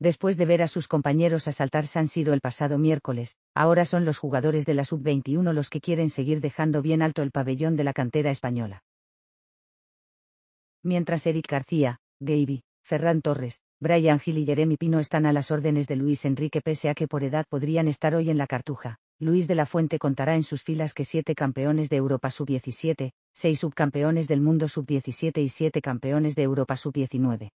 después de ver a sus compañeros asaltar San Siro el pasado miércoles, ahora son los jugadores de la Sub-21 los que quieren seguir dejando bien alto el pabellón de la cantera española. Mientras Eric García, Gaby, Ferran Torres, Brian Gil y Jeremy Pino están a las órdenes de Luis Enrique pese a que por edad podrían estar hoy en la cartuja, Luis de la Fuente contará en sus filas que siete campeones de Europa Sub-17, seis subcampeones del mundo Sub-17 y siete campeones de Europa Sub-19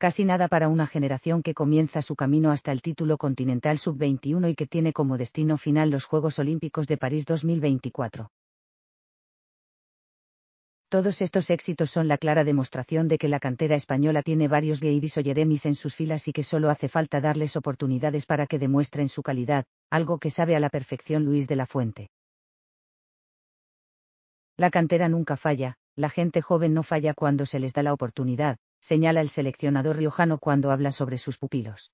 casi nada para una generación que comienza su camino hasta el título continental sub-21 y que tiene como destino final los Juegos Olímpicos de París 2024. Todos estos éxitos son la clara demostración de que la cantera española tiene varios Gavis o Jeremis en sus filas y que solo hace falta darles oportunidades para que demuestren su calidad, algo que sabe a la perfección Luis de la Fuente. La cantera nunca falla, la gente joven no falla cuando se les da la oportunidad, señala el seleccionador riojano cuando habla sobre sus pupilos.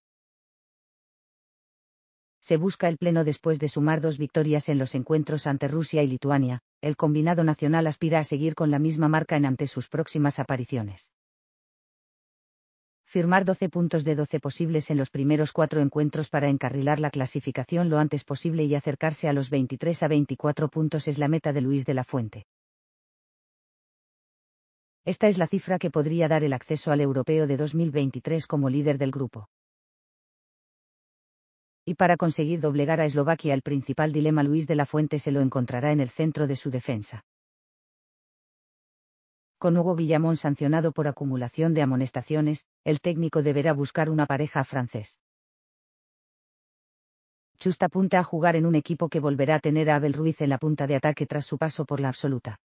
Se busca el pleno después de sumar dos victorias en los encuentros ante Rusia y Lituania, el combinado nacional aspira a seguir con la misma marca en ante sus próximas apariciones. Firmar 12 puntos de 12 posibles en los primeros cuatro encuentros para encarrilar la clasificación lo antes posible y acercarse a los 23 a 24 puntos es la meta de Luis de la Fuente. Esta es la cifra que podría dar el acceso al europeo de 2023 como líder del grupo. Y para conseguir doblegar a Eslovaquia el principal dilema Luis de la Fuente se lo encontrará en el centro de su defensa. Con Hugo Villamón sancionado por acumulación de amonestaciones, el técnico deberá buscar una pareja a francés. Chusta apunta a jugar en un equipo que volverá a tener a Abel Ruiz en la punta de ataque tras su paso por la absoluta.